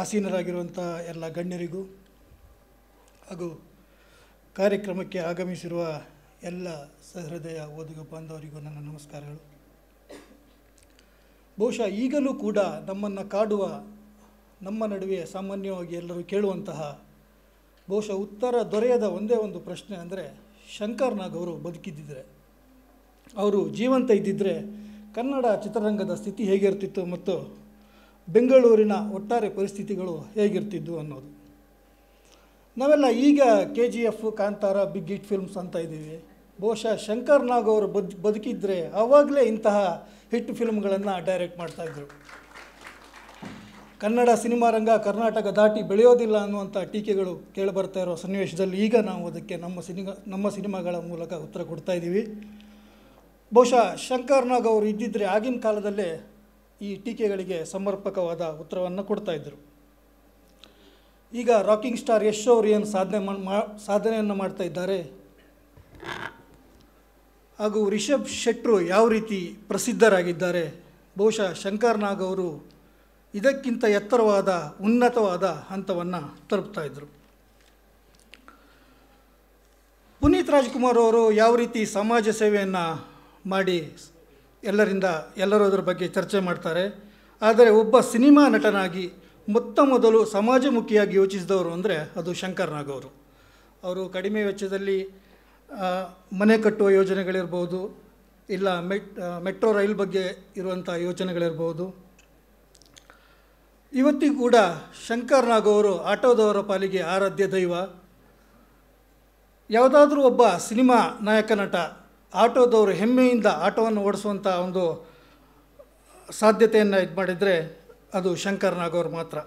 ಆಸೀನರಾಗಿರುವಂಥ ಎಲ್ಲ ಗಣ್ಯರಿಗೂ ಹಾಗೂ ಕಾರ್ಯಕ್ರಮಕ್ಕೆ ಆಗಮಿಸಿರುವ ಎಲ್ಲ ಸಹೃದಯ ಓದುಗ ಬಾಂಧವರಿಗೂ ನನ್ನ ನಮಸ್ಕಾರಗಳು ಬಹುಶಃ ಈಗಲೂ ಕೂಡ ನಮ್ಮನ್ನು ಕಾಡುವ ನಮ್ಮ ನಡುವೆ ಸಾಮಾನ್ಯವಾಗಿ ಎಲ್ಲರೂ ಕೇಳುವಂತಹ ಬಹುಶಃ ಉತ್ತರ ದೊರೆಯದ ಒಂದೇ ಒಂದು ಪ್ರಶ್ನೆ ಅಂದರೆ ಶಂಕರ್ ಅವರು ಬದುಕಿದ್ದಿದ್ದರೆ ಅವರು ಜೀವಂತ ಇದ್ದಿದ್ದರೆ ಕನ್ನಡ ಚಿತ್ರರಂಗದ ಸ್ಥಿತಿ ಹೇಗಿರ್ತಿತ್ತು ಮತ್ತು ಬೆಂಗಳೂರಿನ ಒಟ್ಟಾರೆ ಪರಿಸ್ಥಿತಿಗಳು ಹೇಗಿರ್ತಿದ್ದು ಅನ್ನೋದು ನಾವೆಲ್ಲ ಈಗ K G F Kantara big hit films ಅಂತ ಇದ್ದೀವಿ ಬಹುಶಃ ಶಂಕರ್ ನಾಗ್ ಅವರು ಬದ್ ಬದುಕಿದ್ರೆ ಆವಾಗಲೇ ಇಂತಹ ಹಿಟ್ ಫಿಲ್ಮ್ಗಳನ್ನು ಡೈರೆಕ್ಟ್ ಮಾಡ್ತಾಯಿದ್ರು ಕನ್ನಡ ಸಿನಿಮಾ ರಂಗ ಕರ್ನಾಟಕ ದಾಟಿ ಬೆಳೆಯೋದಿಲ್ಲ ಅನ್ನುವಂಥ ಟೀಕೆಗಳು ಕೇಳಿಬರ್ತಾ ಇರೋ ಸನ್ನಿವೇಶದಲ್ಲಿ ಈಗ ನಾವು ಅದಕ್ಕೆ ನಮ್ಮ ಸಿನಿಮಾ ನಮ್ಮ ಸಿನಿಮಾಗಳ ಮೂಲಕ ಉತ್ತರ ಕೊಡ್ತಾ ಬಹುಶಃ ಶಂಕರ್ ನಾಗ್ ಅವರು ಇದ್ದಿದ್ದರೆ ಆಗಿನ ಕಾಲದಲ್ಲೇ ಈ ಟೀಕೆಗಳಿಗೆ ಸಮರ್ಪಕವಾದ ಉತ್ತರವನ್ನು ಕೊಡ್ತಾ ಇದ್ದರು ಈಗ ರಾಕಿಂಗ್ ಸ್ಟಾರ್ ಯಶ್ ಅವರು ಏನು ಸಾಧನೆ ಸಾಧನೆಯನ್ನು ಮಾಡ್ತಾ ಇದ್ದಾರೆ ಹಾಗೂ ರಿಷಬ್ ಶೆಟ್ರು ಯಾವ ರೀತಿ ಪ್ರಸಿದ್ಧರಾಗಿದ್ದಾರೆ ಬಹುಶಃ ಶಂಕರ್ ನಾಗ್ ಅವರು ಇದಕ್ಕಿಂತ ಎತ್ತರವಾದ ಉನ್ನತವಾದ ಹಂತವನ್ನು ತಲುಪ್ತಾ ಇದ್ದರು ಪುನೀತ್ ರಾಜ್ಕುಮಾರ್ ಅವರು ಯಾವ ರೀತಿ ಸಮಾಜ ಸೇವೆಯನ್ನು ಮಾಡಿ ಎಲ್ಲರಿಂದ ಎಲ್ಲರೂ ಅದರ ಬಗ್ಗೆ ಚರ್ಚೆ ಮಾಡ್ತಾರೆ ಆದರೆ ಒಬ್ಬ ಸಿನಿಮಾ ನಟನಾಗಿ ಮೊತ್ತ ಮೊದಲು ಸಮಾಜಮುಖಿಯಾಗಿ ಯೋಚಿಸಿದವರು ಅಂದರೆ ಅದು ಶಂಕರ್ ನಾಗ್ ಅವರು ಅವರು ಕಡಿಮೆ ವೆಚ್ಚದಲ್ಲಿ ಮನೆ ಕಟ್ಟುವ ಯೋಜನೆಗಳಿರ್ಬೋದು ಇಲ್ಲ ಮೆಟ್ ಮೆಟ್ರೋ ರೈಲ್ ಬಗ್ಗೆ ಇರುವಂಥ ಯೋಚನೆಗಳಿರ್ಬೋದು ಇವತ್ತಿಗೂ ಕೂಡ ಶಂಕರ್ ನಾಗ್ ಅವರು ಆಟೋದವರ ಪಾಲಿಗೆ ಆರಾಧ್ಯ ದೈವ ಯಾವುದಾದ್ರೂ ಒಬ್ಬ ಸಿನಿಮಾ ನಾಯಕ ನಟ ಆಟೋದವರು ಹೆಮ್ಮೆಯಿಂದ ಆಟೋವನ್ನು ಓಡಿಸುವಂಥ ಒಂದು ಸಾಧ್ಯತೆಯನ್ನು ಇದು ಮಾಡಿದರೆ ಅದು ಶಂಕರ್ ಮಾತ್ರ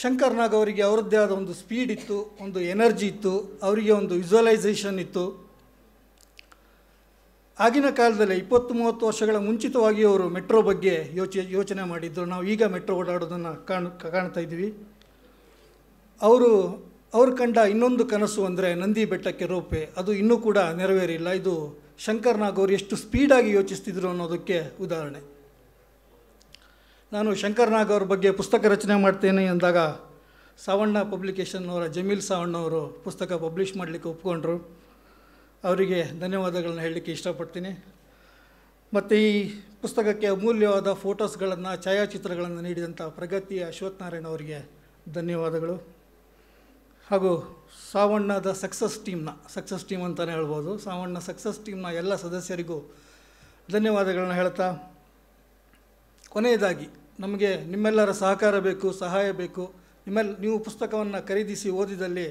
ಶಂಕರ್ ನಾಗ್ ಅವರಿಗೆ ಅವರದ್ದೇ ಆದ ಒಂದು ಸ್ಪೀಡ್ ಇತ್ತು ಒಂದು ಎನರ್ಜಿ ಇತ್ತು ಅವರಿಗೆ ಒಂದು ವಿಜುವಲೈಸೇಷನ್ ಇತ್ತು ಆಗಿನ ಕಾಲದಲ್ಲಿ ಇಪ್ಪತ್ತು ಮೂವತ್ತು ವರ್ಷಗಳ ಮುಂಚಿತವಾಗಿ ಅವರು ಮೆಟ್ರೋ ಬಗ್ಗೆ ಯೋಚನೆ ಯೋಚನೆ ಮಾಡಿದ್ದರು ನಾವು ಈಗ ಮೆಟ್ರೋ ಓಡಾಡೋದನ್ನು ಕಾಣ್ ಕಾಣ್ತಾ ಇದ್ದೀವಿ ಅವರು ಅವರು ಕಂಡ ಇನ್ನೊಂದು ಕನಸು ಅಂದರೆ ನಂದಿ ಬೆಟ್ಟಕ್ಕೆ ರೋಪೆ ಅದು ಇನ್ನೂ ಕೂಡ ನೆರವೇರಿಲ್ಲ ಇದು ಶಂಕರ್ನಾಗ್ ಅವರು ಎಷ್ಟು ಸ್ಪೀಡಾಗಿ ಯೋಚಿಸ್ತಿದ್ರು ಅನ್ನೋದಕ್ಕೆ ಉದಾಹರಣೆ ನಾನು ಶಂಕರ್ನಾಗ್ ಅವ್ರ ಬಗ್ಗೆ ಪುಸ್ತಕ ರಚನೆ ಮಾಡ್ತೇನೆ ಎಂದಾಗ ಸಾವಣ್ಣ ಪಬ್ಲಿಕೇಶನ್ ಅವರ ಜಮೀಲ್ ಸಾವಣ್ಣ ಅವರು ಪುಸ್ತಕ ಪಬ್ಲಿಷ್ ಮಾಡಲಿಕ್ಕೆ ಒಪ್ಕೊಂಡ್ರು ಅವರಿಗೆ ಧನ್ಯವಾದಗಳನ್ನ ಹೇಳಲಿಕ್ಕೆ ಇಷ್ಟಪಡ್ತೀನಿ ಮತ್ತು ಈ ಪುಸ್ತಕಕ್ಕೆ ಅಮೂಲ್ಯವಾದ ಫೋಟೋಸ್ಗಳನ್ನು ಛಾಯಾಚಿತ್ರಗಳನ್ನು ನೀಡಿದಂಥ ಪ್ರಗತಿಯ ಅಶ್ವತ್ಥನಾರಾಯಣ ಅವರಿಗೆ ಧನ್ಯವಾದಗಳು ಹಾಗೂ ಸಾವಣ್ಣದ ಸಕ್ಸಸ್ ಟೀಮ್ನ ಸಕ್ಸಸ್ ಟೀಮ್ ಅಂತಲೇ ಹೇಳ್ಬೋದು ಸಾವಣ್ಣ ಸಕ್ಸಸ್ ಟೀಮ್ನ ಎಲ್ಲ ಸದಸ್ಯರಿಗೂ ಧನ್ಯವಾದಗಳನ್ನ ಹೇಳ್ತಾ ಕೊನೆಯದಾಗಿ ನಮಗೆ ನಿಮ್ಮೆಲ್ಲರ ಸಹಕಾರ ಬೇಕು ಸಹಾಯ ಬೇಕು ನಿಮ್ಮೆಲ್ಲ ನೀವು ಪುಸ್ತಕವನ್ನು ಖರೀದಿಸಿ ಓದಿದಲ್ಲಿ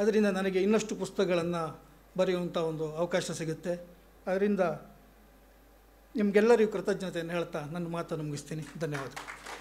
ಅದರಿಂದ ನನಗೆ ಇನ್ನಷ್ಟು ಪುಸ್ತಕಗಳನ್ನು ಬರೆಯುವಂಥ ಒಂದು ಅವಕಾಶ ಸಿಗುತ್ತೆ ಅದರಿಂದ ನಿಮಗೆಲ್ಲರಿಗೂ ಕೃತಜ್ಞತೆಯನ್ನು ಹೇಳ್ತಾ ನನ್ನ ಮಾತನ್ನು ಮುಗಿಸ್ತೀನಿ ಧನ್ಯವಾದ